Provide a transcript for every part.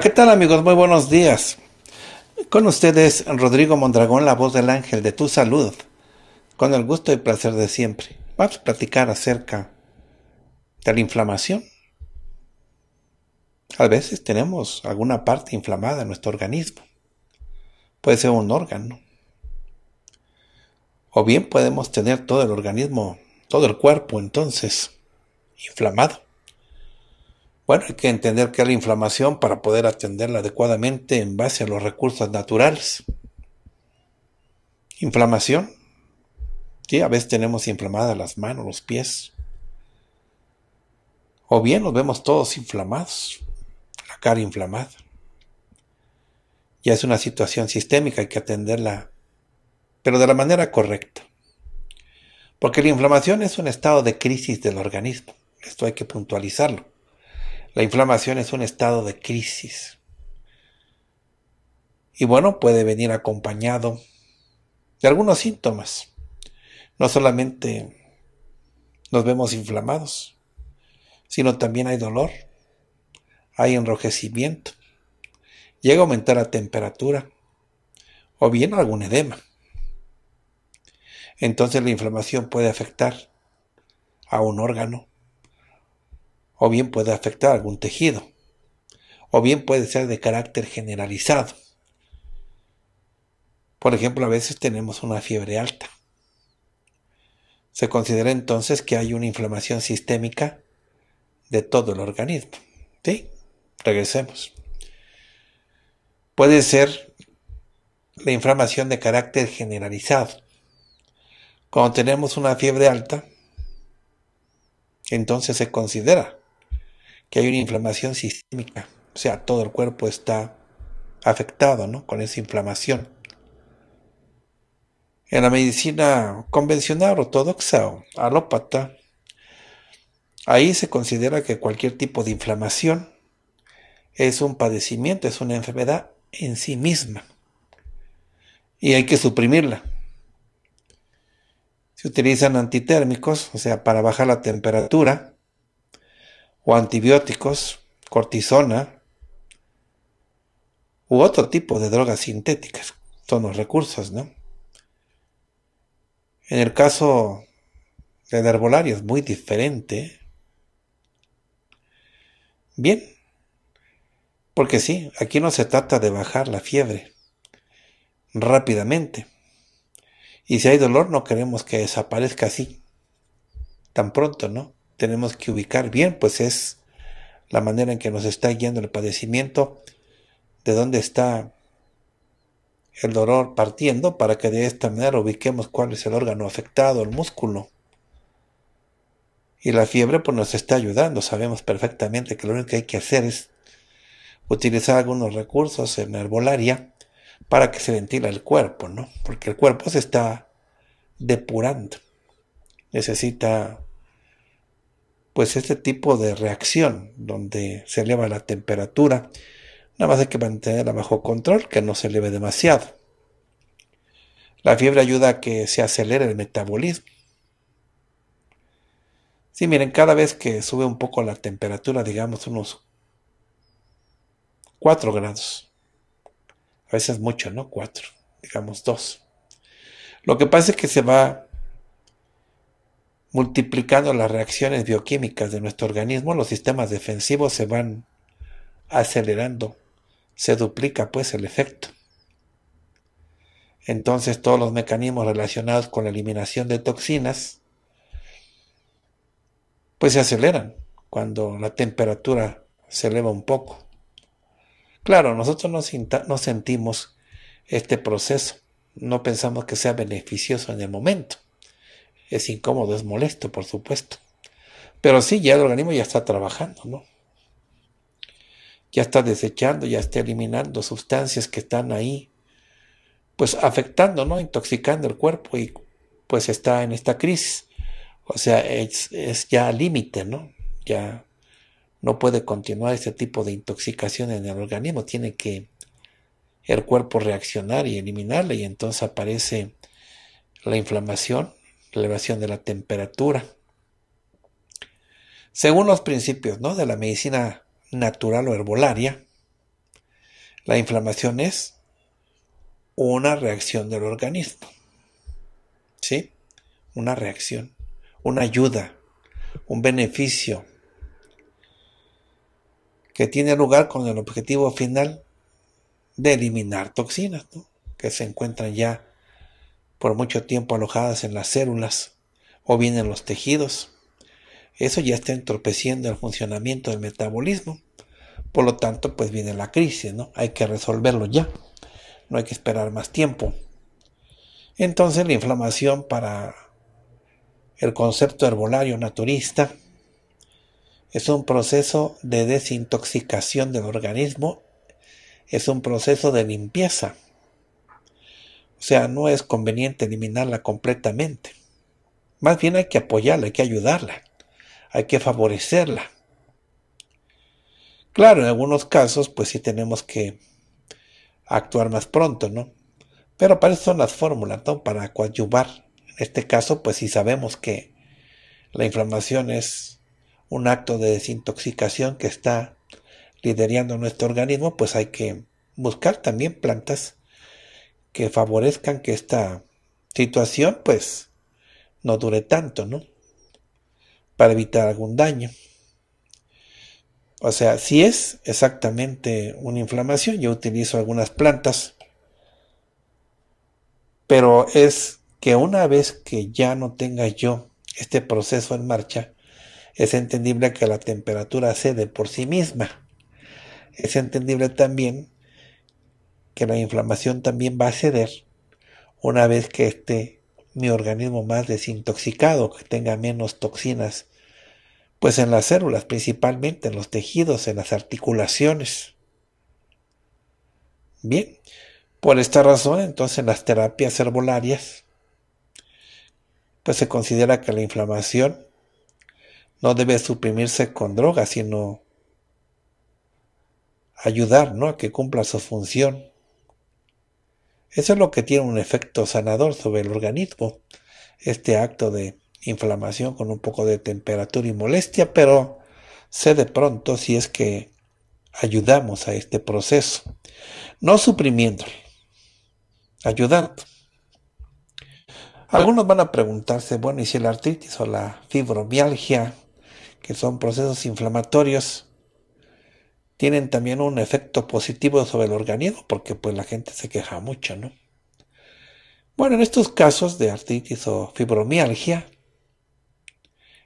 ¿qué tal amigos? Muy buenos días. Con ustedes Rodrigo Mondragón, la voz del ángel de tu salud, con el gusto y placer de siempre. Vamos a platicar acerca de la inflamación. A veces tenemos alguna parte inflamada en nuestro organismo. Puede ser un órgano. O bien podemos tener todo el organismo, todo el cuerpo entonces, inflamado. Bueno, hay que entender que es la inflamación para poder atenderla adecuadamente en base a los recursos naturales. Inflamación. Sí, a veces tenemos inflamadas las manos, los pies. O bien nos vemos todos inflamados, la cara inflamada. Ya es una situación sistémica, hay que atenderla, pero de la manera correcta. Porque la inflamación es un estado de crisis del organismo. Esto hay que puntualizarlo. La inflamación es un estado de crisis. Y bueno, puede venir acompañado de algunos síntomas. No solamente nos vemos inflamados, sino también hay dolor, hay enrojecimiento, llega a aumentar la temperatura o bien algún edema. Entonces la inflamación puede afectar a un órgano, o bien puede afectar algún tejido, o bien puede ser de carácter generalizado. Por ejemplo, a veces tenemos una fiebre alta. Se considera entonces que hay una inflamación sistémica de todo el organismo. ¿Sí? Regresemos. Puede ser la inflamación de carácter generalizado. Cuando tenemos una fiebre alta, entonces se considera que hay una inflamación sistémica, o sea, todo el cuerpo está afectado ¿no? con esa inflamación. En la medicina convencional, ortodoxa o alópata, ahí se considera que cualquier tipo de inflamación es un padecimiento, es una enfermedad en sí misma y hay que suprimirla. Se utilizan antitérmicos, o sea, para bajar la temperatura, o antibióticos, cortisona u otro tipo de drogas sintéticas. Son los recursos, ¿no? En el caso de herbolario es muy diferente. Bien, porque sí, aquí no se trata de bajar la fiebre rápidamente. Y si hay dolor no queremos que desaparezca así, tan pronto, ¿no? tenemos que ubicar bien, pues es la manera en que nos está guiando el padecimiento, de dónde está el dolor partiendo, para que de esta manera ubiquemos cuál es el órgano afectado, el músculo. Y la fiebre pues nos está ayudando, sabemos perfectamente que lo único que hay que hacer es utilizar algunos recursos en herbolaria para que se ventila el cuerpo, ¿no? Porque el cuerpo se está depurando. Necesita pues este tipo de reacción donde se eleva la temperatura. Nada más hay que mantenerla bajo control, que no se eleve demasiado. La fiebre ayuda a que se acelere el metabolismo. Sí, miren, cada vez que sube un poco la temperatura, digamos unos 4 grados. A veces mucho, ¿no? 4, digamos 2. Lo que pasa es que se va Multiplicando las reacciones bioquímicas de nuestro organismo, los sistemas defensivos se van acelerando. Se duplica pues el efecto. Entonces todos los mecanismos relacionados con la eliminación de toxinas pues se aceleran cuando la temperatura se eleva un poco. Claro, nosotros no, no sentimos este proceso, no pensamos que sea beneficioso en el momento. Es incómodo, es molesto, por supuesto. Pero sí, ya el organismo ya está trabajando, ¿no? Ya está desechando, ya está eliminando sustancias que están ahí, pues afectando, ¿no? Intoxicando el cuerpo y pues está en esta crisis. O sea, es, es ya límite, ¿no? Ya no puede continuar este tipo de intoxicación en el organismo, tiene que el cuerpo reaccionar y eliminarla y entonces aparece la inflamación, elevación de la temperatura. Según los principios ¿no? de la medicina natural o herbolaria, la inflamación es una reacción del organismo. ¿Sí? Una reacción, una ayuda, un beneficio que tiene lugar con el objetivo final de eliminar toxinas que se encuentran ya por mucho tiempo alojadas en las células o bien en los tejidos. Eso ya está entorpeciendo el funcionamiento del metabolismo. Por lo tanto, pues viene la crisis, ¿no? Hay que resolverlo ya. No hay que esperar más tiempo. Entonces, la inflamación para el concepto herbolario naturista es un proceso de desintoxicación del organismo, es un proceso de limpieza o sea, no es conveniente eliminarla completamente. Más bien hay que apoyarla, hay que ayudarla, hay que favorecerla. Claro, en algunos casos, pues sí tenemos que actuar más pronto, ¿no? Pero para eso son las fórmulas, ¿no? Para coadyuvar. En este caso, pues si sabemos que la inflamación es un acto de desintoxicación que está liderando nuestro organismo, pues hay que buscar también plantas que favorezcan que esta situación pues no dure tanto, ¿no? Para evitar algún daño. O sea, si es exactamente una inflamación, yo utilizo algunas plantas, pero es que una vez que ya no tenga yo este proceso en marcha, es entendible que la temperatura cede por sí misma. Es entendible también que la inflamación también va a ceder una vez que esté mi organismo más desintoxicado, que tenga menos toxinas, pues en las células, principalmente en los tejidos, en las articulaciones. Bien, por esta razón, entonces en las terapias herbolarias, pues se considera que la inflamación no debe suprimirse con drogas, sino ayudar ¿no? a que cumpla su función. Eso es lo que tiene un efecto sanador sobre el organismo. Este acto de inflamación con un poco de temperatura y molestia, pero sé de pronto si es que ayudamos a este proceso, no suprimiéndolo, ayudando. Algunos van a preguntarse, bueno, ¿y si la artritis o la fibromialgia, que son procesos inflamatorios, tienen también un efecto positivo sobre el organismo, porque pues la gente se queja mucho, ¿no? Bueno, en estos casos de artritis o fibromialgia,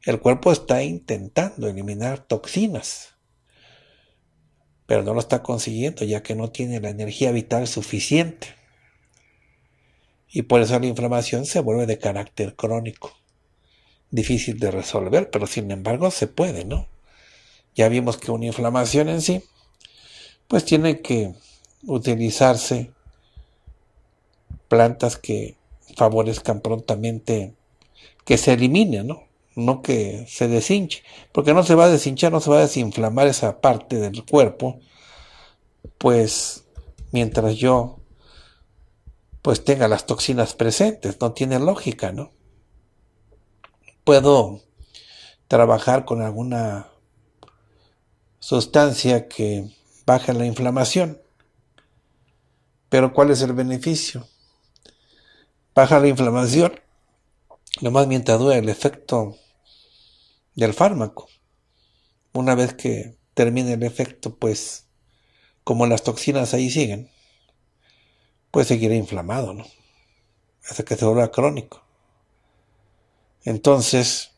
el cuerpo está intentando eliminar toxinas, pero no lo está consiguiendo ya que no tiene la energía vital suficiente. Y por eso la inflamación se vuelve de carácter crónico, difícil de resolver, pero sin embargo se puede, ¿no? ya vimos que una inflamación en sí, pues tiene que utilizarse plantas que favorezcan prontamente que se elimine, ¿no? No que se deshinche, porque no se va a deshinchar, no se va a desinflamar esa parte del cuerpo, pues mientras yo pues tenga las toxinas presentes, no tiene lógica, ¿no? Puedo trabajar con alguna sustancia que baja la inflamación. Pero ¿cuál es el beneficio? Baja la inflamación, más mientras dura el efecto del fármaco. Una vez que termine el efecto, pues como las toxinas ahí siguen, pues seguirá inflamado, ¿no? Hasta que se vuelva crónico. Entonces,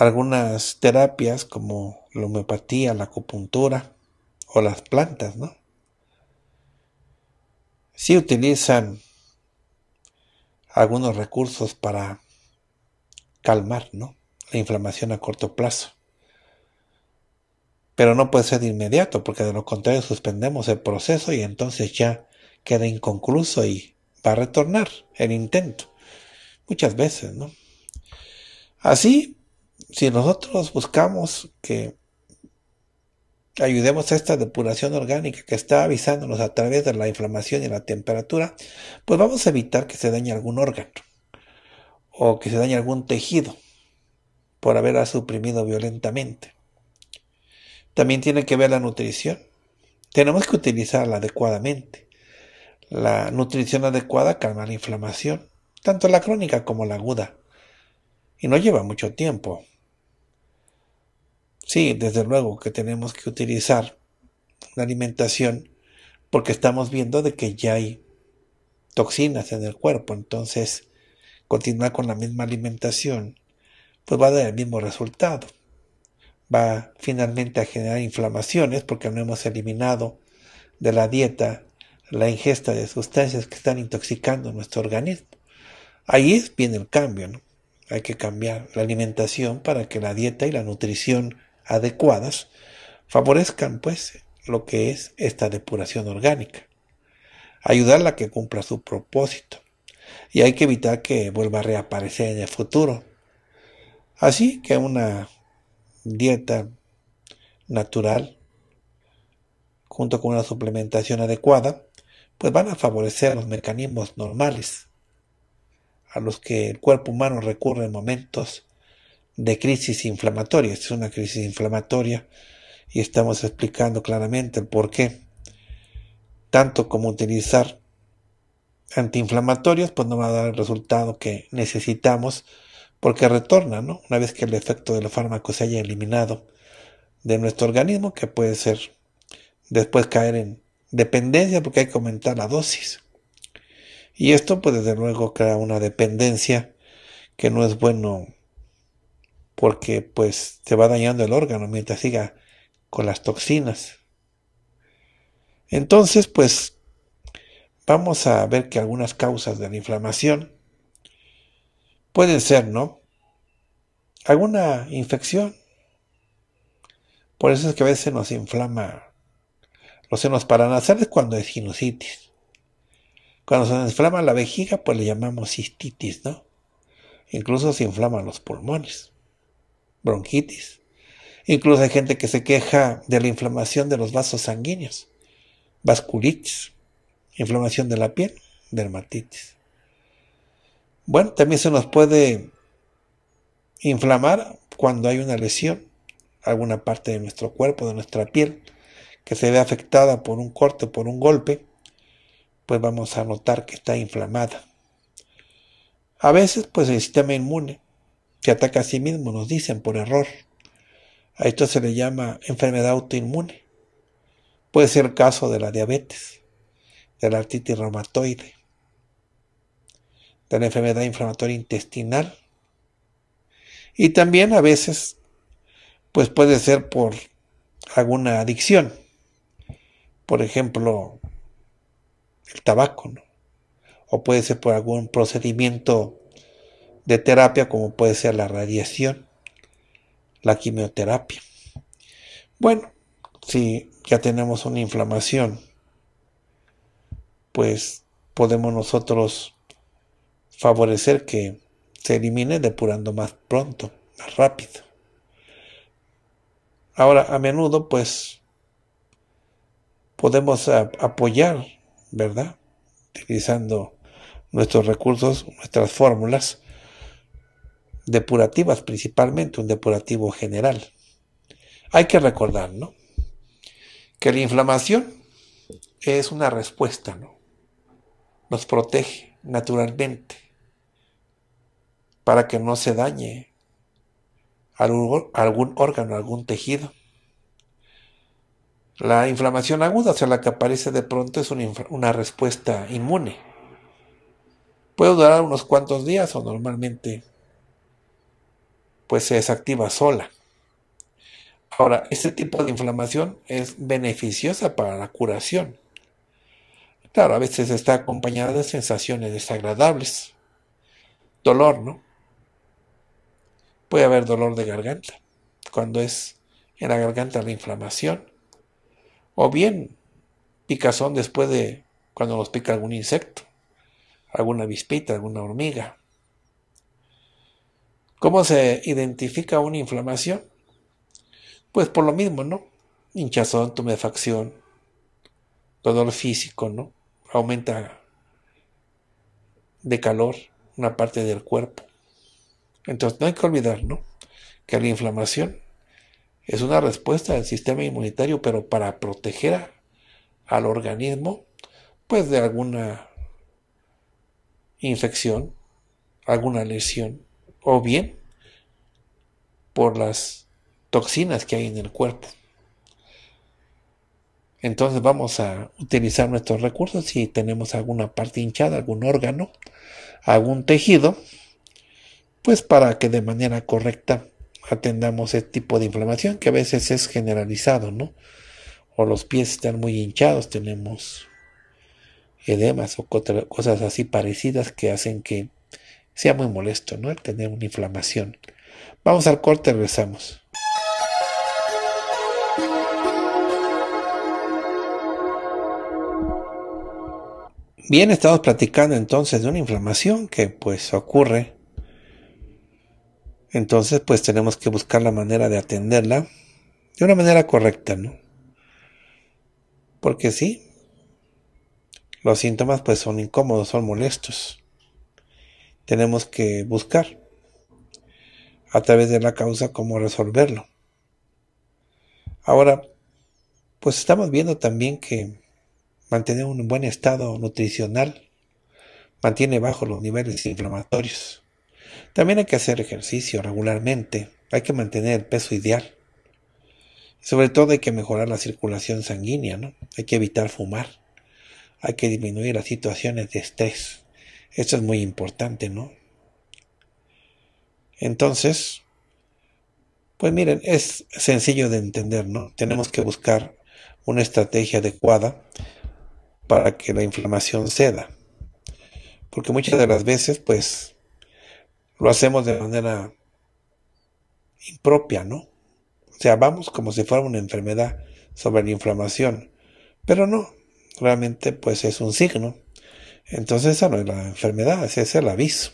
algunas terapias como la homeopatía, la acupuntura o las plantas, ¿no? Sí utilizan algunos recursos para calmar, ¿no? La inflamación a corto plazo. Pero no puede ser de inmediato, porque de lo contrario suspendemos el proceso y entonces ya queda inconcluso y va a retornar el intento. Muchas veces, ¿no? Así, si nosotros buscamos que ayudemos a esta depuración orgánica que está avisándonos a través de la inflamación y la temperatura, pues vamos a evitar que se dañe algún órgano o que se dañe algún tejido por haberla suprimido violentamente. También tiene que ver la nutrición. Tenemos que utilizarla adecuadamente. La nutrición adecuada calma la inflamación, tanto la crónica como la aguda, y no lleva mucho tiempo. Sí, desde luego que tenemos que utilizar la alimentación porque estamos viendo de que ya hay toxinas en el cuerpo, entonces continuar con la misma alimentación pues va a dar el mismo resultado. Va finalmente a generar inflamaciones porque no hemos eliminado de la dieta la ingesta de sustancias que están intoxicando nuestro organismo. Ahí viene el cambio, ¿no? Hay que cambiar la alimentación para que la dieta y la nutrición adecuadas favorezcan pues lo que es esta depuración orgánica, ayudarla a que cumpla su propósito y hay que evitar que vuelva a reaparecer en el futuro. Así que una dieta natural junto con una suplementación adecuada pues van a favorecer los mecanismos normales a los que el cuerpo humano recurre en momentos de crisis inflamatoria. es una crisis inflamatoria y estamos explicando claramente el por qué. Tanto como utilizar antiinflamatorios, pues no va a dar el resultado que necesitamos porque retorna, ¿no? Una vez que el efecto del fármaco se haya eliminado de nuestro organismo, que puede ser después caer en dependencia porque hay que aumentar la dosis. Y esto, pues desde luego, crea una dependencia que no es bueno porque pues te va dañando el órgano mientras siga con las toxinas. Entonces, pues vamos a ver que algunas causas de la inflamación pueden ser, ¿no? Alguna infección. Por eso es que a veces nos inflama los senos paranasales cuando es sinusitis. Cuando se inflama la vejiga, pues le llamamos cistitis, ¿no? Incluso se inflaman los pulmones bronquitis. Incluso hay gente que se queja de la inflamación de los vasos sanguíneos, vasculitis, inflamación de la piel, dermatitis. Bueno, también se nos puede inflamar cuando hay una lesión, alguna parte de nuestro cuerpo, de nuestra piel, que se ve afectada por un corte, por un golpe, pues vamos a notar que está inflamada. A veces, pues el sistema inmune se ataca a sí mismo, nos dicen, por error. A esto se le llama enfermedad autoinmune. Puede ser el caso de la diabetes, de la artritis reumatoide, de la enfermedad inflamatoria intestinal. Y también a veces, pues puede ser por alguna adicción. Por ejemplo, el tabaco, ¿no? O puede ser por algún procedimiento de terapia como puede ser la radiación, la quimioterapia. Bueno, si ya tenemos una inflamación, pues podemos nosotros favorecer que se elimine depurando más pronto, más rápido. Ahora, a menudo, pues, podemos apoyar, ¿verdad? Utilizando nuestros recursos, nuestras fórmulas, depurativas principalmente, un depurativo general. Hay que recordar, ¿no? Que la inflamación es una respuesta, ¿no? Nos protege naturalmente para que no se dañe algún, órgano, algún tejido. La inflamación aguda, o sea, la que aparece de pronto, es una, una respuesta inmune. Puede durar unos cuantos días o normalmente pues se desactiva sola. Ahora, este tipo de inflamación es beneficiosa para la curación. Claro, a veces está acompañada de sensaciones desagradables. Dolor, ¿no? Puede haber dolor de garganta, cuando es en la garganta la inflamación. O bien picazón después de cuando nos pica algún insecto, alguna vispita, alguna hormiga. ¿Cómo se identifica una inflamación? Pues por lo mismo, ¿no? Hinchazón, tumefacción, dolor físico, ¿no? Aumenta de calor una parte del cuerpo. Entonces no hay que olvidar, ¿no? Que la inflamación es una respuesta del sistema inmunitario, pero para proteger al organismo, pues de alguna infección, alguna lesión o bien por las toxinas que hay en el cuerpo. Entonces vamos a utilizar nuestros recursos si tenemos alguna parte hinchada, algún órgano, algún tejido, pues para que de manera correcta atendamos este tipo de inflamación que a veces es generalizado, ¿no? O los pies están muy hinchados, tenemos edemas o cosas así parecidas que hacen que sea muy molesto, ¿no? El tener una inflamación. Vamos al corte, regresamos. Bien, estamos platicando entonces de una inflamación que pues ocurre. Entonces pues tenemos que buscar la manera de atenderla de una manera correcta, ¿no? Porque sí, los síntomas pues son incómodos, son molestos tenemos que buscar a través de la causa cómo resolverlo. Ahora, pues estamos viendo también que mantener un buen estado nutricional mantiene bajo los niveles inflamatorios. También hay que hacer ejercicio regularmente, hay que mantener el peso ideal. Sobre todo hay que mejorar la circulación sanguínea, ¿no? Hay que evitar fumar, hay que disminuir las situaciones de estrés. Esto es muy importante, ¿no? Entonces, pues miren, es sencillo de entender, ¿no? Tenemos que buscar una estrategia adecuada para que la inflamación ceda. Porque muchas de las veces, pues, lo hacemos de manera impropia, ¿no? O sea, vamos como si fuera una enfermedad sobre la inflamación. Pero no, realmente pues es un signo entonces esa no es la enfermedad, ese es el aviso.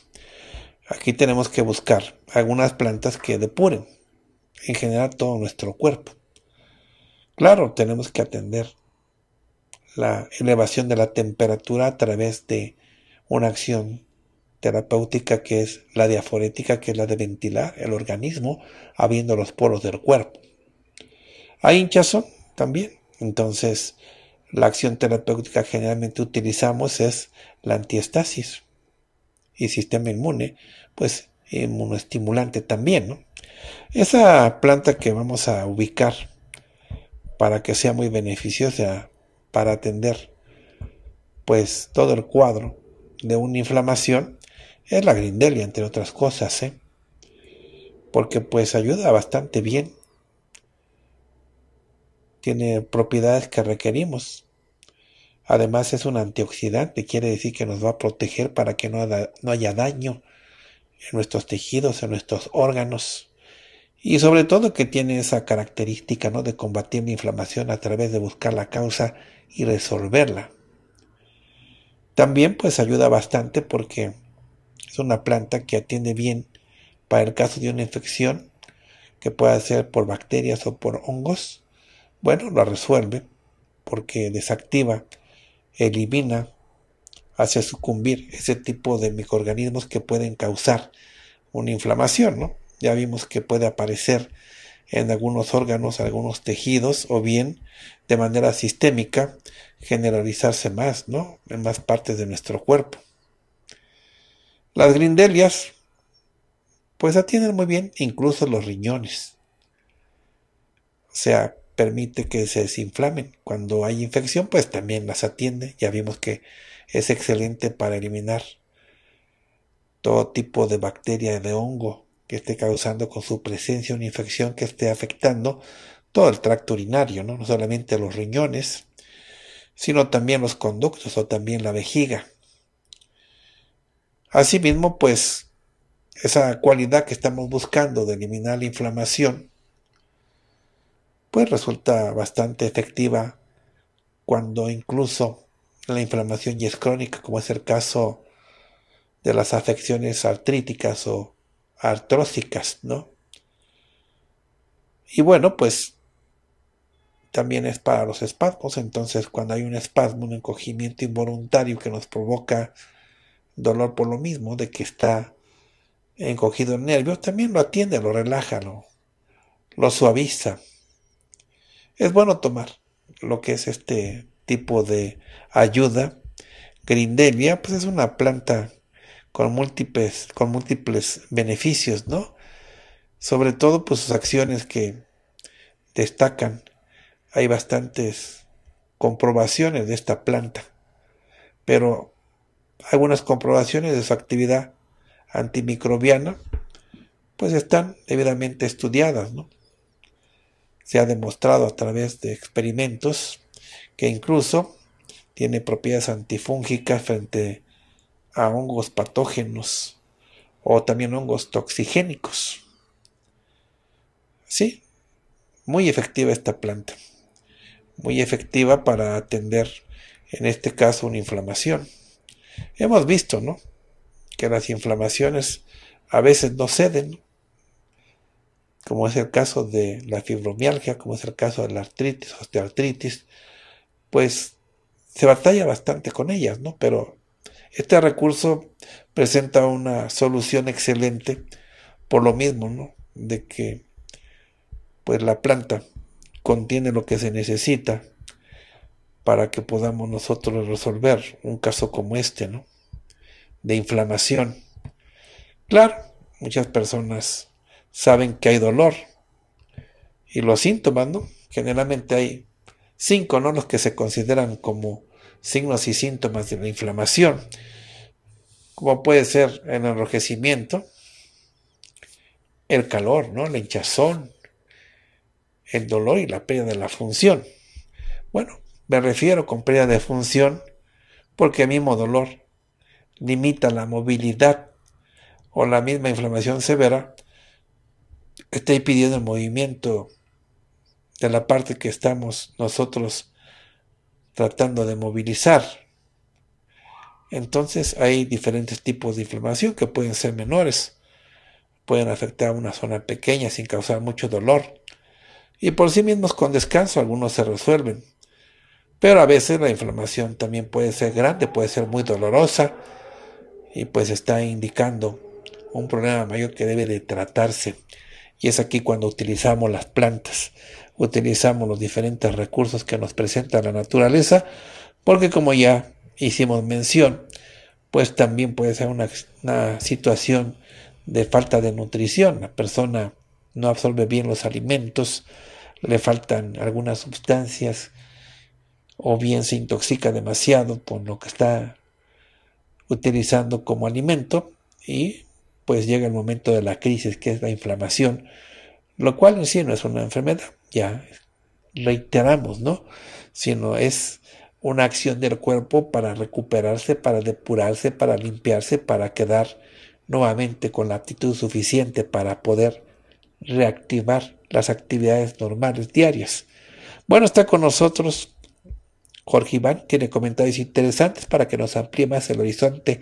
Aquí tenemos que buscar algunas plantas que depuren en general todo nuestro cuerpo. Claro, tenemos que atender la elevación de la temperatura a través de una acción terapéutica que es la diaforética, que es la de ventilar el organismo, abriendo los poros del cuerpo. Hay hinchazón también, entonces la acción terapéutica que generalmente utilizamos es la antiestasis y sistema inmune, pues inmunoestimulante también. ¿no? Esa planta que vamos a ubicar para que sea muy beneficiosa para atender pues todo el cuadro de una inflamación es la grindelia, entre otras cosas, ¿eh? porque pues ayuda bastante bien. Tiene propiedades que requerimos Además es un antioxidante, quiere decir que nos va a proteger para que no, haya, daño en nuestros tejidos, en nuestros órganos. Y sobre todo que tiene esa característica ¿no? de combatir la inflamación a través de buscar la causa y resolverla. También pues ayuda bastante porque es una planta que atiende bien para el caso de una infección que pueda ser por bacterias o por hongos. Bueno, la resuelve porque desactiva elimina hace sucumbir ese tipo de microorganismos que pueden causar una inflamación, ¿no? Ya vimos que puede aparecer en algunos órganos, algunos tejidos, o bien de manera sistémica generalizarse más, ¿no? En más partes de nuestro cuerpo. Las grindelias, pues atienden muy bien incluso los riñones. O sea, permite que se desinflamen. Cuando hay infección, pues también las atiende. Ya vimos que es excelente para eliminar todo tipo de bacteria de hongo que esté causando con su presencia una infección que esté afectando todo el tracto urinario, no, no solamente los riñones, sino también los conductos o también la vejiga. Asimismo, pues esa cualidad que estamos buscando de eliminar la inflamación pues resulta bastante efectiva cuando incluso la inflamación ya es crónica, como es el caso de las afecciones artríticas o artrósicas, ¿no? Y bueno, pues también es para los espasmos, entonces cuando hay un espasmo, un encogimiento involuntario que nos provoca dolor por lo mismo, de que está encogido el nervio, también lo atiende, lo relaja, lo suaviza es bueno tomar lo que es este tipo de ayuda. Grindelia, pues es una planta con múltiples, con múltiples beneficios, ¿no? Sobre todo, pues sus acciones que destacan. Hay bastantes comprobaciones de esta planta, pero algunas comprobaciones de su actividad antimicrobiana, pues están debidamente estudiadas, ¿no? Se ha demostrado a través de experimentos que incluso tiene propiedades antifúngicas frente a hongos patógenos o también hongos toxigénicos. Sí, muy efectiva esta planta. Muy efectiva para atender, en este caso, una inflamación. Hemos visto, ¿no? Que las inflamaciones a veces no ceden como es el caso de la fibromialgia, como es el caso de la artritis, osteoartritis, pues se batalla bastante con ellas, ¿no? Pero este recurso presenta una solución excelente por lo mismo, ¿no? De que pues la planta contiene lo que se necesita para que podamos nosotros resolver un caso como este, ¿no? De inflamación. Claro, muchas personas saben que hay dolor. Y los síntomas, ¿no? Generalmente hay cinco, ¿no? Los que se consideran como signos y síntomas de la inflamación, como puede ser el enrojecimiento, el calor, ¿no? La hinchazón, el dolor y la pérdida de la función. Bueno, me refiero con pérdida de función porque el mismo dolor limita la movilidad o la misma inflamación severa impidiendo el movimiento de la parte que estamos nosotros tratando de movilizar. Entonces hay diferentes tipos de inflamación que pueden ser menores, pueden afectar a una zona pequeña sin causar mucho dolor y por sí mismos con descanso algunos se resuelven. Pero a veces la inflamación también puede ser grande, puede ser muy dolorosa y pues está indicando un problema mayor que debe de tratarse. Y es aquí cuando utilizamos las plantas, utilizamos los diferentes recursos que nos presenta la naturaleza, porque como ya hicimos mención, pues también puede ser una, una situación de falta de nutrición. La persona no absorbe bien los alimentos, le faltan algunas sustancias o bien se intoxica demasiado por lo que está utilizando como alimento y pues llega el momento de la crisis, que es la inflamación, lo cual en sí no es una enfermedad, ya reiteramos, ¿no? Sino es una acción del cuerpo para recuperarse, para depurarse, para limpiarse, para quedar nuevamente con la aptitud suficiente para poder reactivar las actividades normales diarias. Bueno, está con nosotros Jorge Iván tiene comentarios interesantes para que nos amplíe más el horizonte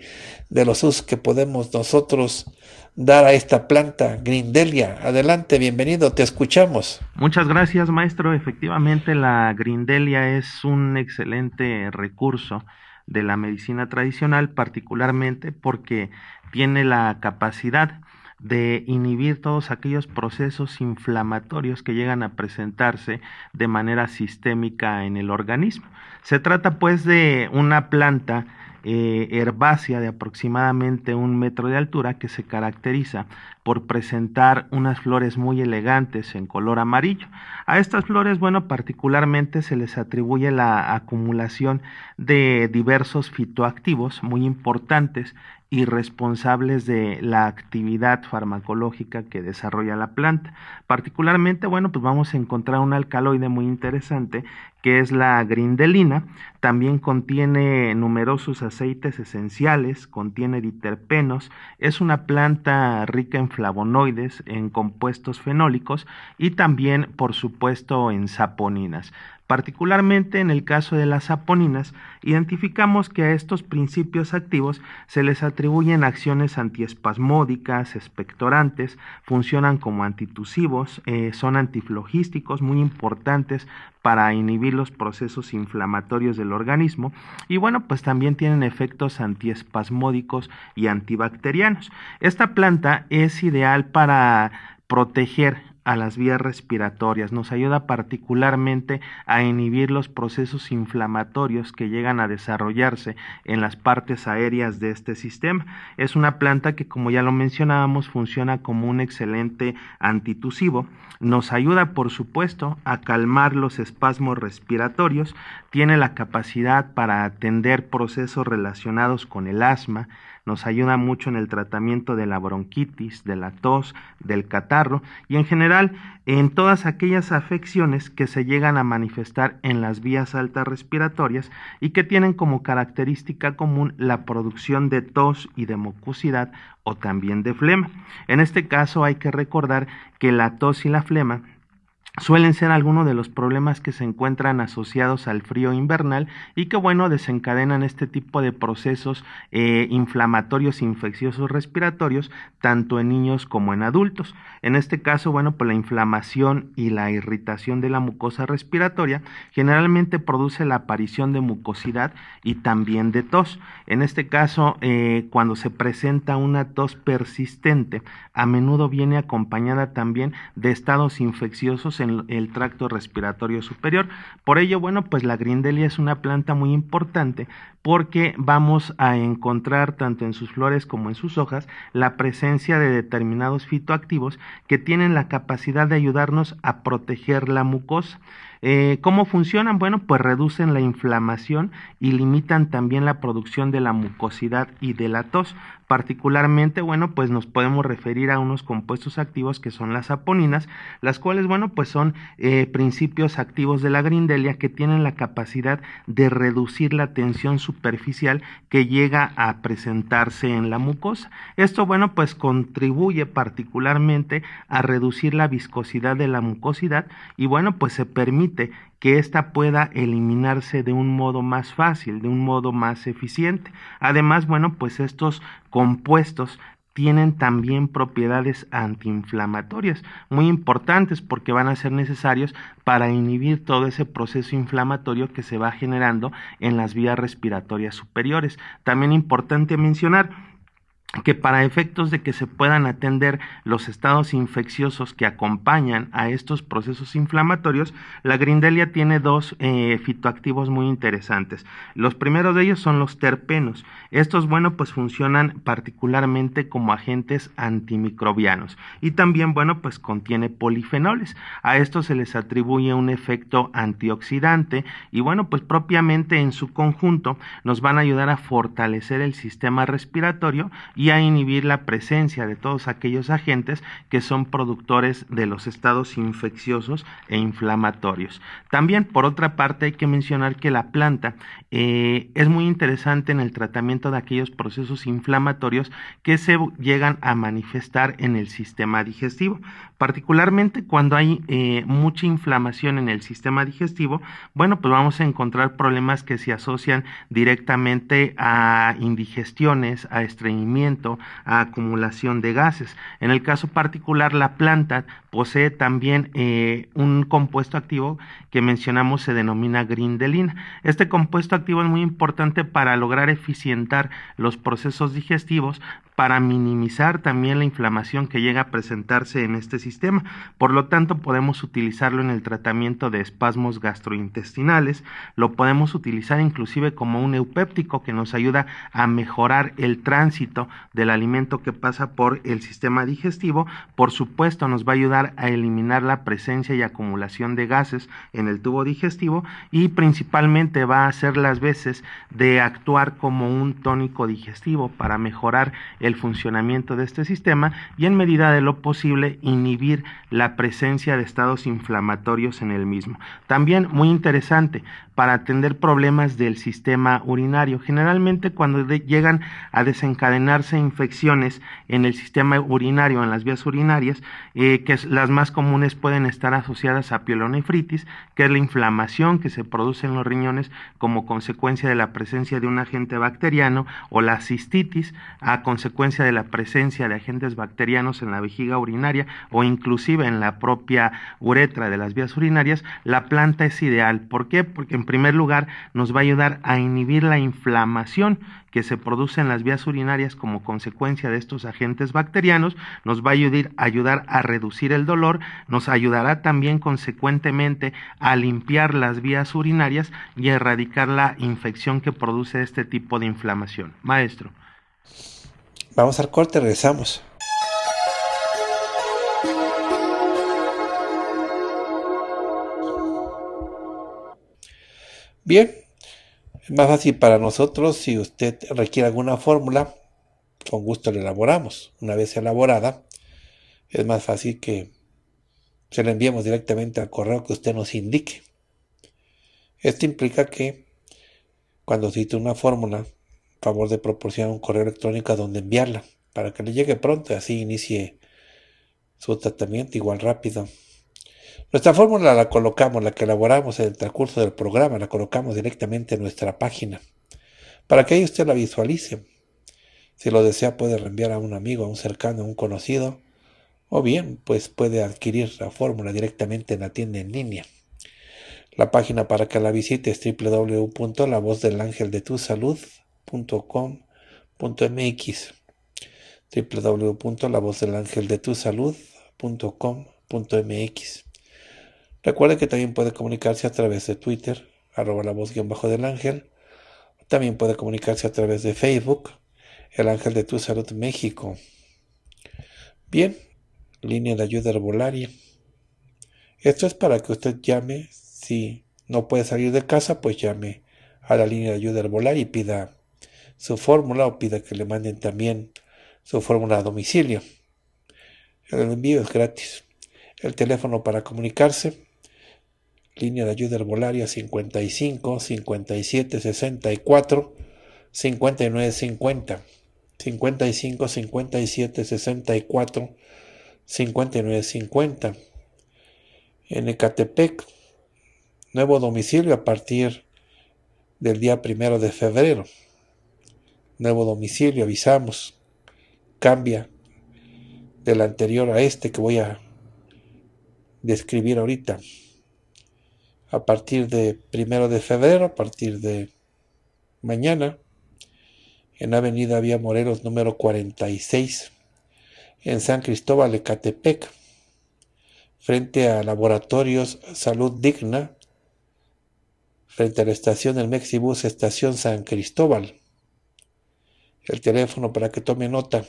de los usos que podemos nosotros dar a esta planta. Grindelia, adelante, bienvenido, te escuchamos. Muchas gracias, maestro. Efectivamente, la Grindelia es un excelente recurso de la medicina tradicional, particularmente porque tiene la capacidad de inhibir todos aquellos procesos inflamatorios que llegan a presentarse de manera sistémica en el organismo. Se trata pues de una planta eh, herbácea de aproximadamente un metro de altura que se caracteriza por presentar unas flores muy elegantes en color amarillo. A estas flores, bueno, particularmente se les atribuye la acumulación de diversos fitoactivos muy importantes y responsables de la actividad farmacológica que desarrolla la planta. Particularmente, bueno, pues vamos a encontrar un alcaloide muy interesante que es la grindelina. También contiene numerosos aceites esenciales, contiene diterpenos, es una planta rica en flavonoides, en compuestos fenólicos y también, por supuesto, en saponinas. Particularmente en el caso de las saponinas, identificamos que a estos principios activos se les atribuyen acciones antiespasmódicas, expectorantes, funcionan como antitusivos, eh, son antiflogísticos muy importantes para inhibir los procesos inflamatorios del organismo y bueno, pues también tienen efectos antiespasmódicos y antibacterianos. Esta planta es ideal para proteger a las vías respiratorias, nos ayuda particularmente a inhibir los procesos inflamatorios que llegan a desarrollarse en las partes aéreas de este sistema. Es una planta que, como ya lo mencionábamos, funciona como un excelente antitusivo. Nos ayuda, por supuesto, a calmar los espasmos respiratorios, tiene la capacidad para atender procesos relacionados con el asma, nos ayuda mucho en el tratamiento de la bronquitis, de la tos, del catarro y en general en todas aquellas afecciones que se llegan a manifestar en las vías altas respiratorias y que tienen como característica común la producción de tos y de mucosidad o también de flema. En este caso hay que recordar que la tos y la flema suelen ser algunos de los problemas que se encuentran asociados al frío invernal y que bueno desencadenan este tipo de procesos eh, inflamatorios infecciosos respiratorios tanto en niños como en adultos en este caso bueno por pues la inflamación y la irritación de la mucosa respiratoria generalmente produce la aparición de mucosidad y también de tos en este caso eh, cuando se presenta una tos persistente a menudo viene acompañada también de estados infecciosos el tracto respiratorio superior. Por ello, bueno, pues la grindelia es una planta muy importante porque vamos a encontrar tanto en sus flores como en sus hojas la presencia de determinados fitoactivos que tienen la capacidad de ayudarnos a proteger la mucosa. Eh, ¿Cómo funcionan? Bueno, pues reducen la inflamación y limitan también la producción de la mucosidad y de la tos. Particularmente, bueno, pues nos podemos referir a unos compuestos activos que son las aponinas, las cuales, bueno, pues son eh, principios activos de la grindelia que tienen la capacidad de reducir la tensión superficial que llega a presentarse en la mucosa. Esto, bueno, pues contribuye particularmente a reducir la viscosidad de la mucosidad y, bueno, pues se permite que ésta pueda eliminarse de un modo más fácil, de un modo más eficiente. Además, bueno, pues estos compuestos tienen también propiedades antiinflamatorias muy importantes porque van a ser necesarios para inhibir todo ese proceso inflamatorio que se va generando en las vías respiratorias superiores. También importante mencionar que para efectos de que se puedan atender los estados infecciosos que acompañan a estos procesos inflamatorios, la grindelia tiene dos eh, fitoactivos muy interesantes. Los primeros de ellos son los terpenos. Estos, bueno, pues funcionan particularmente como agentes antimicrobianos y también, bueno, pues contiene polifenoles. A estos se les atribuye un efecto antioxidante y, bueno, pues propiamente en su conjunto nos van a ayudar a fortalecer el sistema respiratorio y y a inhibir la presencia de todos aquellos agentes que son productores de los estados infecciosos e inflamatorios. También, por otra parte, hay que mencionar que la planta eh, es muy interesante en el tratamiento de aquellos procesos inflamatorios que se llegan a manifestar en el sistema digestivo, particularmente cuando hay eh, mucha inflamación en el sistema digestivo, bueno, pues vamos a encontrar problemas que se asocian directamente a indigestiones, a estreñimiento, a acumulación de gases. En el caso particular, la planta posee también eh, un compuesto activo que mencionamos se denomina grindelina. Este compuesto activo es muy importante para lograr eficientar los procesos digestivos, para minimizar también la inflamación que llega a presentarse en este sistema. Por lo tanto, podemos utilizarlo en el tratamiento de espasmos gastrointestinales, lo podemos utilizar inclusive como un eupéptico que nos ayuda a mejorar el tránsito del alimento que pasa por el sistema digestivo, por supuesto nos va a ayudar a eliminar la presencia y acumulación de gases en el tubo digestivo y principalmente va a hacer las veces de actuar como un tónico digestivo para mejorar el funcionamiento de este sistema y en medida de lo posible inhibir la presencia de estados inflamatorios en el mismo. También muy interesante, para atender problemas del sistema urinario. Generalmente cuando llegan a desencadenarse infecciones en el sistema urinario, en las vías urinarias, eh, que las más comunes pueden estar asociadas a pielonefritis, que es la inflamación que se produce en los riñones como consecuencia de la presencia de un agente bacteriano, o la cistitis a consecuencia de la presencia de agentes bacterianos en la vejiga urinaria o inclusive en la propia uretra de las vías urinarias, la planta es ideal. ¿Por qué? Porque en en primer lugar, nos va a ayudar a inhibir la inflamación que se produce en las vías urinarias como consecuencia de estos agentes bacterianos, nos va a ayudar, ayudar a reducir el dolor, nos ayudará también consecuentemente a limpiar las vías urinarias y erradicar la infección que produce este tipo de inflamación. Maestro. Vamos al corte, regresamos. Bien, es más fácil para nosotros si usted requiere alguna fórmula, con gusto la elaboramos. Una vez elaborada, es más fácil que se la enviemos directamente al correo que usted nos indique. Esto implica que cuando cite una fórmula, favor de proporcionar un correo electrónico a donde enviarla para que le llegue pronto y así inicie su tratamiento igual rápido nuestra fórmula la colocamos, la que elaboramos en el transcurso del programa, la colocamos directamente en nuestra página para que ahí usted la visualice. Si lo desea puede reenviar a un amigo, a un cercano, a un conocido, o bien pues puede adquirir la fórmula directamente en la tienda en línea. La página para que la visite es www.lavozdelangeldetusalud.com.mx www.lavozdelangeldetusalud.com.mx Recuerde que también puede comunicarse a través de Twitter, arroba la voz guión bajo del ángel. También puede comunicarse a través de Facebook, el ángel de tu salud México. Bien, línea de ayuda herbolaria. Esto es para que usted llame, si no puede salir de casa, pues llame a la línea de ayuda herbolaria y pida su fórmula o pida que le manden también su fórmula a domicilio. El envío es gratis. El teléfono para comunicarse línea de ayuda herbolaria 55 57 64 59 50 55 57 64 59 50 en Ecatepec nuevo domicilio a partir del día primero de febrero nuevo domicilio avisamos cambia del anterior a este que voy a describir ahorita a partir de primero de febrero, a partir de mañana, en Avenida Vía Morelos número 46, en San Cristóbal, Ecatepec, frente a Laboratorios Salud Digna, frente a la estación del Mexibus, estación San Cristóbal. El teléfono para que tome nota.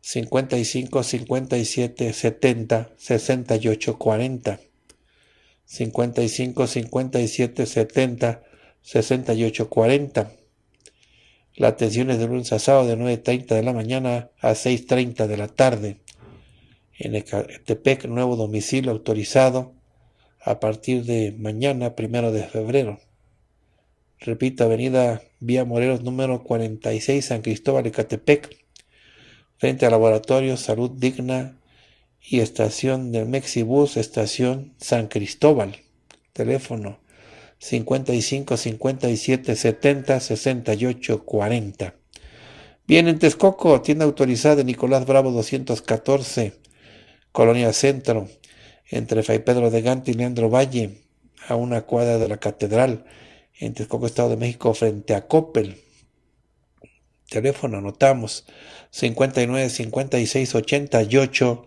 55 57 70 68 40 55 57 70 68 40. La atención es de lunes a sábado de 9.30 de la mañana a 6.30 de la tarde. En Ecatepec, nuevo domicilio autorizado a partir de mañana, primero de febrero. Repito, avenida Vía Morelos número 46, San Cristóbal, Ecatepec, frente al Laboratorio Salud Digna y estación del Mexibus, estación San Cristóbal. Teléfono 55 57 70 68 40. Bien, en Texcoco, tienda autorizada de Nicolás Bravo 214, Colonia Centro, entre Fray Pedro de Gante y Leandro Valle, a una cuadra de la Catedral, en Texcoco, Estado de México, frente a Coppel. Teléfono, anotamos, 59 56 88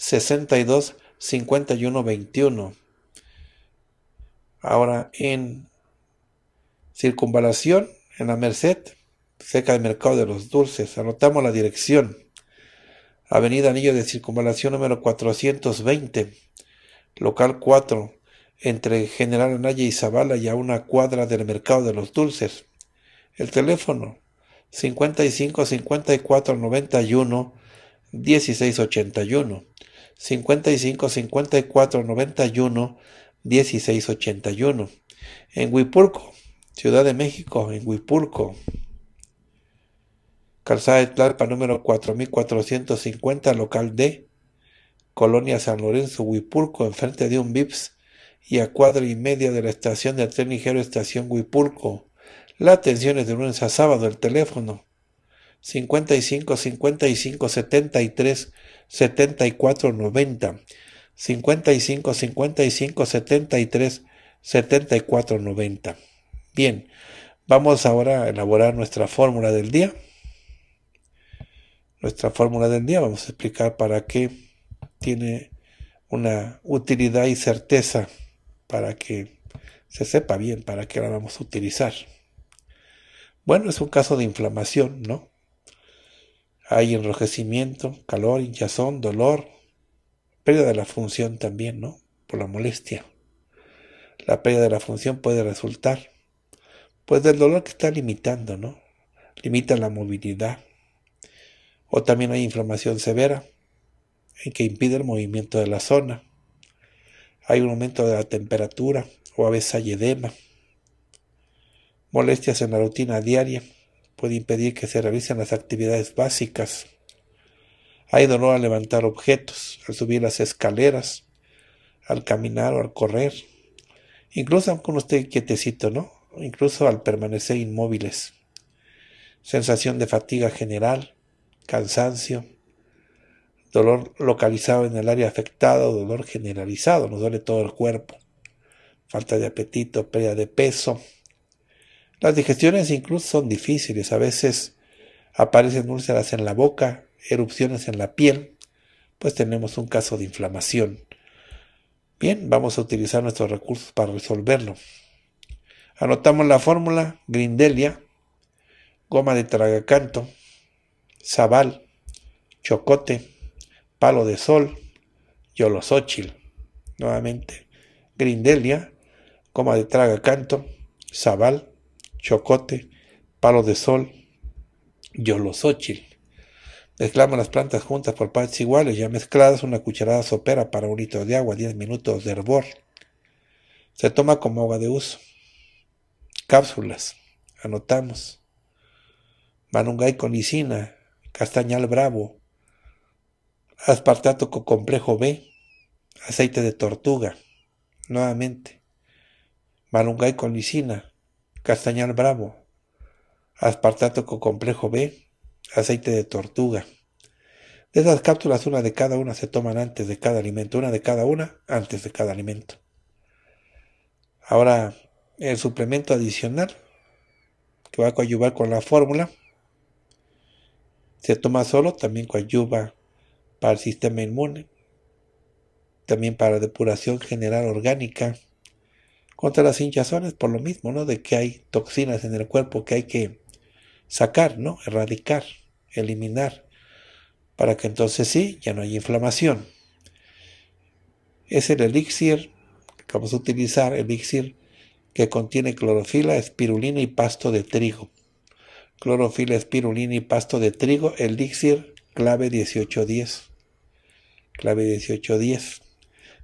62 51 21. Ahora en circunvalación, en la Merced, cerca del Mercado de los Dulces. Anotamos la dirección. Avenida Anillo de Circunvalación número 420, local 4, entre General Anaya y Zavala y a una cuadra del Mercado de los Dulces. El teléfono 55 54 91 1681. 55 54 91 16 En Huipurco, Ciudad de México, en Huipurco. Calzada de Tlalpa número 4450, local D, Colonia San Lorenzo, Huipurco, enfrente de un VIPS y a cuadra y media de la estación del tren ligero Estación Huipulco, La atención es de lunes a sábado, el teléfono 55 55 73 7490 90, 55 55 73 74 90. Bien, vamos ahora a elaborar nuestra fórmula del día. Nuestra fórmula del día, vamos a explicar para qué tiene una utilidad y certeza para que se sepa bien para qué la vamos a utilizar. Bueno, es un caso de inflamación, ¿no? Hay enrojecimiento, calor, hinchazón, dolor, pérdida de la función también, ¿no? Por la molestia. La pérdida de la función puede resultar, pues del dolor que está limitando, ¿no? Limita la movilidad. O también hay inflamación severa, en que impide el movimiento de la zona. Hay un aumento de la temperatura, o a veces hay edema molestias en la rutina diaria, puede impedir que se realicen las actividades básicas. Hay dolor al levantar objetos, al subir las escaleras, al caminar o al correr. Incluso aunque uno esté quietecito, ¿no? Incluso al permanecer inmóviles. Sensación de fatiga general, cansancio, dolor localizado en el área afectada o dolor generalizado, nos duele todo el cuerpo. Falta de apetito, pérdida de peso, las digestiones incluso son difíciles, a veces aparecen úlceras en la boca, erupciones en la piel, pues tenemos un caso de inflamación. Bien, vamos a utilizar nuestros recursos para resolverlo. Anotamos la fórmula grindelia, goma de tragacanto, sabal, chocote, palo de sol, yolosóchil. Nuevamente, grindelia, goma de tragacanto, zabal, chocote, palo de sol, yolosóchil. Mezclamos las plantas juntas por partes iguales, ya mezcladas, una cucharada sopera para un litro de agua, 10 minutos de hervor. Se toma como agua de uso. Cápsulas, anotamos. Manungay con lisina, castañal bravo, aspartato con complejo B, aceite de tortuga, nuevamente. Manungay con lisina, castañal bravo, aspartato con complejo B, aceite de tortuga. De esas cápsulas, una de cada una se toman antes de cada alimento, una de cada una antes de cada alimento. Ahora, el suplemento adicional que va a coadyuvar con la fórmula se toma solo, también coadyuva para el sistema inmune, también para depuración general orgánica, contra las hinchazones por lo mismo, ¿no? De que hay toxinas en el cuerpo que hay que sacar, ¿no? Erradicar, eliminar, para que entonces sí, ya no haya inflamación. Es el elixir que vamos a utilizar, elixir que contiene clorofila, espirulina y pasto de trigo. Clorofila, espirulina y pasto de trigo, elixir clave 1810. Clave 1810.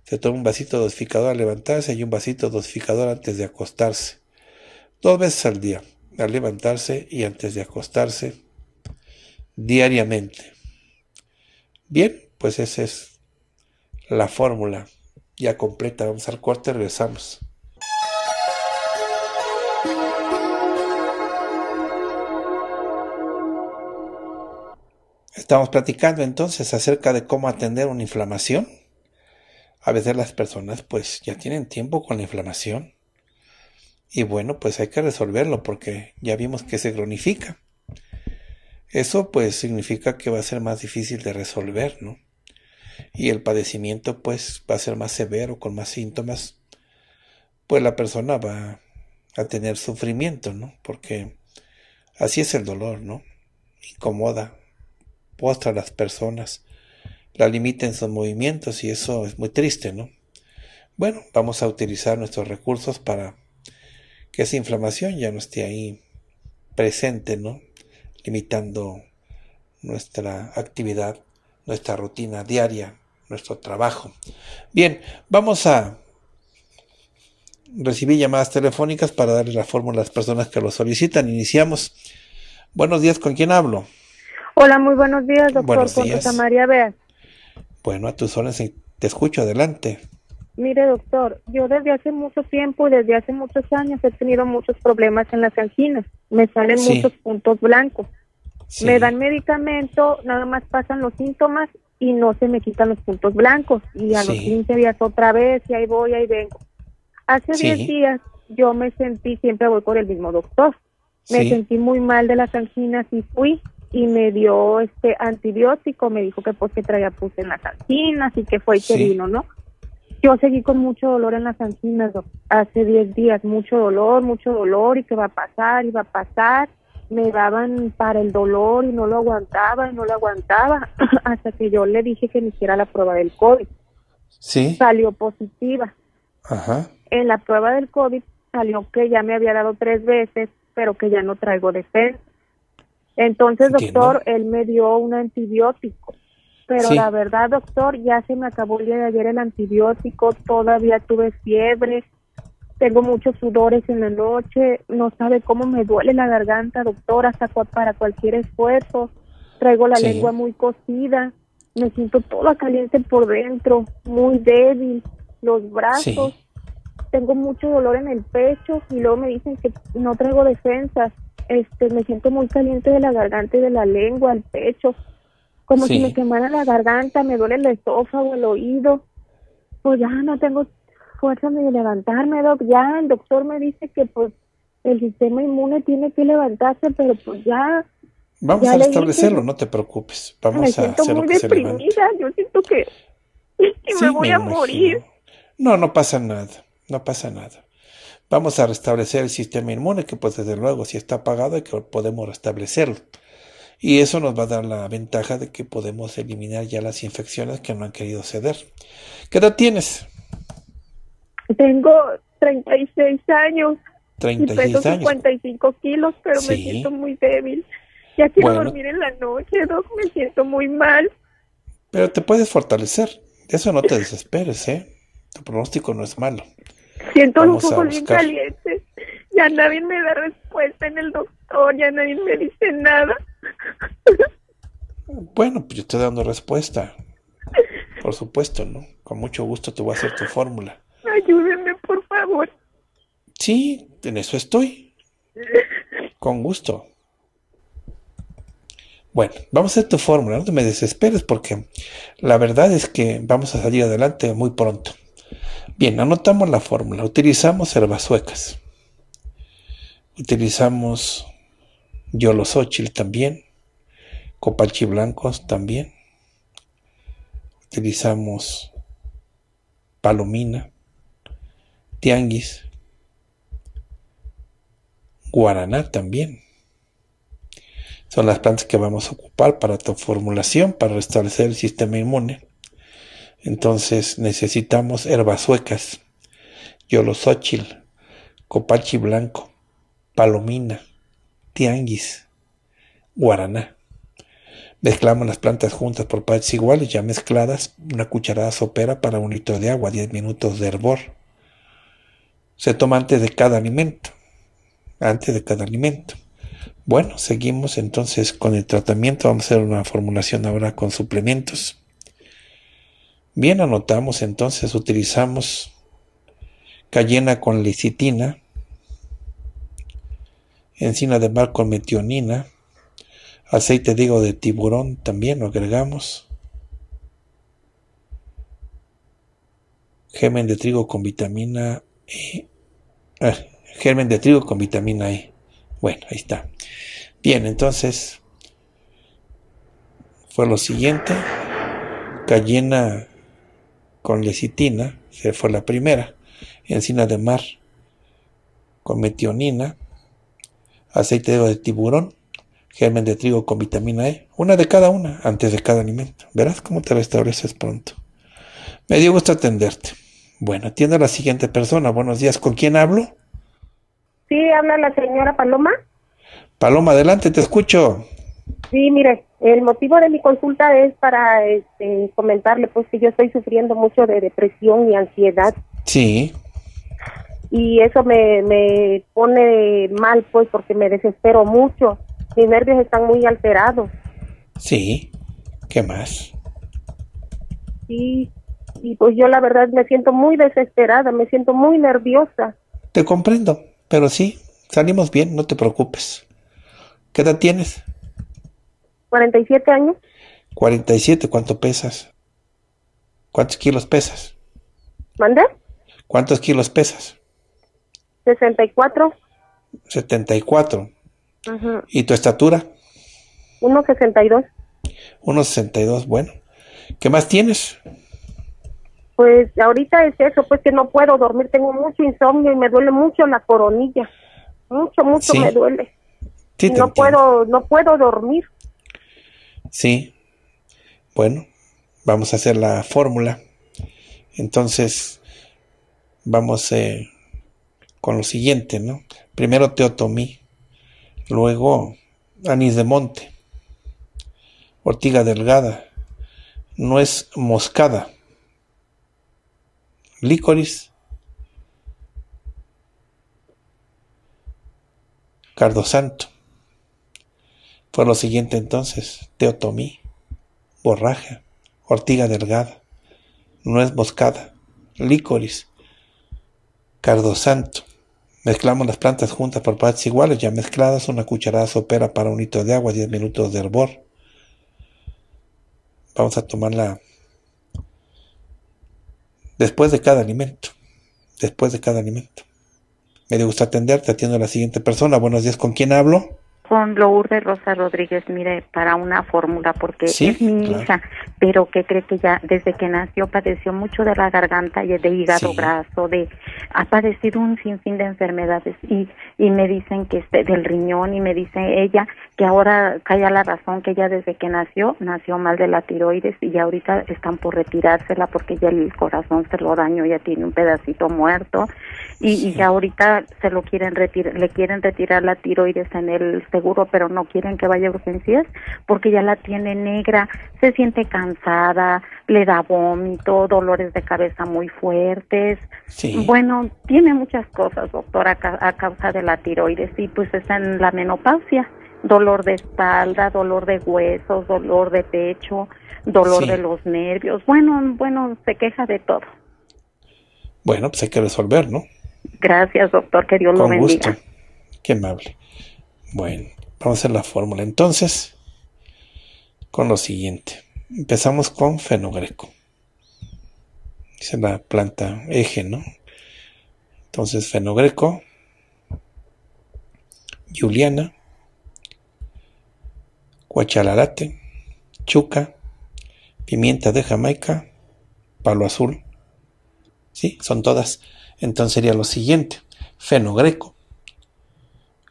Se toma un vasito dosificador al levantarse y un vasito dosificador antes de acostarse. Dos veces al día, al levantarse y antes de acostarse, diariamente. Bien, pues esa es la fórmula ya completa. Vamos al corte, regresamos. Estamos platicando entonces acerca de cómo atender una inflamación a veces las personas pues ya tienen tiempo con la inflamación. Y bueno, pues hay que resolverlo porque ya vimos que se cronifica. Eso pues significa que va a ser más difícil de resolver, ¿no? Y el padecimiento pues va a ser más severo, con más síntomas. Pues la persona va a tener sufrimiento, ¿no? Porque así es el dolor, ¿no? Incomoda, postra a las personas la en sus movimientos y eso es muy triste, ¿no? Bueno, vamos a utilizar nuestros recursos para que esa inflamación ya no esté ahí presente, ¿no? Limitando nuestra actividad, nuestra rutina diaria, nuestro trabajo. Bien, vamos a recibir llamadas telefónicas para darle la fórmula a las personas que lo solicitan. Iniciamos. Buenos días, ¿con quién hablo? Hola, muy buenos días, doctor. Buenos María Bea. Bueno, a tus órdenes, eh, te escucho, adelante. Mire, doctor, yo desde hace mucho tiempo, y desde hace muchos años, he tenido muchos problemas en las anginas. Me salen muchos puntos blancos. Me dan medicamento, nada más pasan los síntomas y no se me quitan los puntos blancos. Y a los 15 días otra vez, y ahí voy, ahí vengo. Hace 10 días yo me sentí, siempre voy por el mismo doctor. Me sentí muy mal de las anginas y fui y me dio este antibiótico, me dijo que que traía pus en las anginas y que fue y que vino, ¿no? Yo seguí con mucho dolor en las anginas hace 10 días, mucho dolor, mucho dolor y que va a pasar y va a pasar. Me daban para el dolor y no lo aguantaba y no lo aguantaba hasta que yo le dije que me hiciera la prueba del COVID. Sí. Salió positiva. Ajá. En la prueba del COVID salió que ya me había dado tres veces, pero que ya no traigo defensa entonces, doctor, él me dio un antibiótico. Pero la verdad, doctor, ya se me acabó el día de ayer el antibiótico, todavía tuve fiebre, tengo muchos sudores en la noche, no sabe cómo me duele la garganta, doctor, hasta para cualquier esfuerzo, traigo la lengua muy cocida, me siento toda caliente por dentro, muy débil, los brazos, tengo mucho dolor en el pecho y luego me dicen que no traigo defensas, este, me siento muy caliente de la garganta y de la lengua, el pecho, como si me quemara la garganta, me duele el o el oído, pues ya no tengo fuerza de levantarme, doc, ya el doctor me dice que pues el sistema inmune tiene que levantarse, pero pues ya... Vamos a establecerlo, no te preocupes, vamos yo siento que, me voy a morir. No, no pasa nada, no pasa nada. Vamos a restablecer el sistema inmune, que pues desde luego si está apagado que podemos restablecerlo. Y eso nos va a dar la ventaja de que podemos eliminar ya las infecciones que no han querido ceder. ¿Qué edad tienes? Tengo 36 años. 36 y peso 55 kilos, pero me siento muy débil. Ya quiero dormir en la noche, Doc, me siento muy mal. Pero te puedes fortalecer. Eso no te desesperes, ¿eh? Tu pronóstico no es malo. Siento un los bien calientes. Ya nadie me da respuesta en el doctor, ya nadie me dice nada. Bueno, pues yo estoy dando respuesta. Por supuesto, ¿no? Con mucho gusto te voy a hacer tu fórmula. Ayúdenme, por favor. Sí, en eso estoy. Con gusto. Bueno, vamos a hacer tu fórmula, no te me desesperes porque la verdad es que vamos a salir adelante muy pronto. Bien, anotamos la fórmula. Utilizamos suecas, Utilizamos yolosóchil también. Copachi blancos también. Utilizamos palomina, tianguis, guaraná también. Son las plantas que vamos a ocupar para tu formulación, para restablecer el sistema inmune. Entonces necesitamos herbas suecas, yolosóchil, copachi blanco, palomina, tianguis, guaraná. Mezclamos las plantas juntas por partes iguales, ya mezcladas, una cucharada sopera para un litro de agua, 10 minutos de hervor. Se toma antes de cada alimento. Antes de cada alimento. Bueno, seguimos entonces con el tratamiento. Vamos a hacer una formulación ahora con suplementos. Bien anotamos, entonces utilizamos cayena con licitina, encina de mar con metionina, aceite digo de tiburón también lo agregamos, germen de trigo con vitamina E, ah, germen de trigo con vitamina E. Bueno, ahí está. Bien, entonces fue lo siguiente, cayena con lecitina, se fue la primera, encina de mar, con metionina, aceite de tiburón, germen de trigo con vitamina E, una de cada una antes de cada alimento. Verás cómo te restableces pronto. Me dio gusto atenderte. Bueno, atiendo a la siguiente persona. Buenos días, ¿con quién hablo? Sí, habla la señora Paloma. Paloma, adelante, te escucho. Sí, mire, el motivo de mi consulta es para este, comentarle pues que yo estoy sufriendo mucho de depresión y ansiedad. Sí. Y eso me, me pone mal pues porque me desespero mucho. Mis nervios están muy alterados. Sí. ¿Qué más? Sí. Y pues yo la verdad me siento muy desesperada, me siento muy nerviosa. Te comprendo, pero sí, salimos bien, no te preocupes. ¿Qué edad tienes? 47 años. 47, ¿cuánto pesas? ¿Cuántos kilos pesas? ¿Mande? ¿Cuántos kilos pesas? 64. 74. ¿Y tu estatura? 1,62. 1,62, bueno. ¿Qué más tienes? Pues ahorita es eso, pues que no puedo dormir, tengo mucho insomnio y me duele mucho la coronilla. Mucho, mucho me duele. no puedo no puedo dormir. Sí. Bueno, vamos a hacer la fórmula. Entonces, vamos eh, con lo siguiente, ¿no? Primero Teotomí, luego anís de monte, ortiga delgada, nuez moscada, licorice, cardo santo. Fue lo siguiente entonces, teotomí, borraja, ortiga delgada, nuez moscada, lícoris, cardosanto. Mezclamos las plantas juntas por partes iguales, ya mezcladas, una cucharada sopera para un litro de agua, 10 minutos de hervor. Vamos a tomarla después de cada alimento. Después de cada alimento. Me gusta atenderte, atiendo a la siguiente persona. Buenos días, ¿con quién hablo? con Lourdes Rosa Rodríguez, mire, para una fórmula, porque es mi hija, pero que cree que ya desde que nació padeció mucho de la garganta y de hígado brazo, graso, de, ha padecido un sinfín de enfermedades y, y me dicen que este, del riñón y me dice ella que ahora calla la razón que ya desde que nació, nació mal de la tiroides y ya ahorita están por retirársela porque ya el corazón se lo dañó, ya tiene un pedacito muerto y, ya ahorita se lo quieren retirar, le quieren retirar la tiroides en el seguro, pero no quieren que vaya a urgencias porque ya la tiene negra, se siente cansada, le da vómito, dolores de cabeza muy fuertes. Sí. Bueno, tiene muchas cosas, doctor a causa de la tiroides y pues está en la menopausia dolor de espalda, dolor de huesos, dolor de pecho, dolor de los nervios. Bueno, bueno, se queja de todo. Bueno, pues hay que resolver, ¿no? Gracias, doctor, que Dios lo bendiga. Gusto. Qué amable. Bueno, vamos a hacer la fórmula entonces con lo siguiente. Empezamos con fenogreco. Esa es la planta eje, ¿no? Entonces, fenogreco, Juliana, cuachalalate, chuca, pimienta de Jamaica, palo azul. ¿Sí? Son todas. Entonces sería lo siguiente. Fenogreco.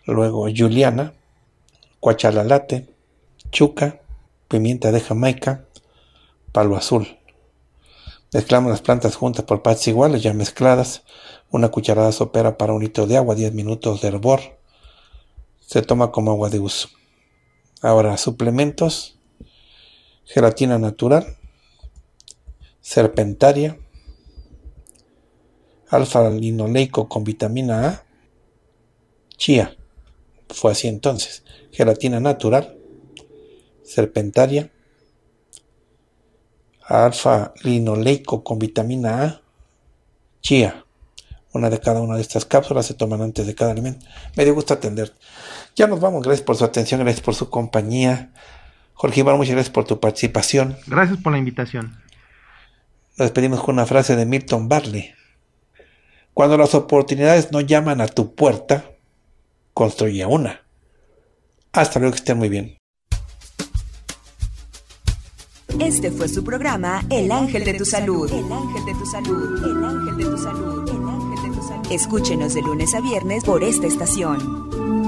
Luego Juliana, cuachalalate, chuca, pimienta de Jamaica, palo azul. Mezclamos las plantas juntas por partes iguales, ya mezcladas. Una cucharada sopera para un litro de agua, 10 minutos de hervor. Se toma como agua de uso. Ahora, suplementos, gelatina natural, serpentaria, alfa-linoleico con vitamina A, chía, fue así entonces, gelatina natural, serpentaria, alfa-linoleico con vitamina A, chía. Una de cada una de estas cápsulas se toman antes de cada alimento. Me dio gusto atender. Ya nos vamos. Gracias por su atención, gracias por su compañía. Jorge Iván, muchas gracias por tu participación. Gracias por la invitación. Nos despedimos con una frase de Milton Barley. Cuando las oportunidades no llaman a tu puerta, construye una. Hasta luego, que estén muy bien. Este fue su programa El Ángel de tu Salud. El Ángel de tu Salud. El Ángel de tu Salud. El Ángel de tu Salud. Escúchenos de lunes a viernes por esta estación.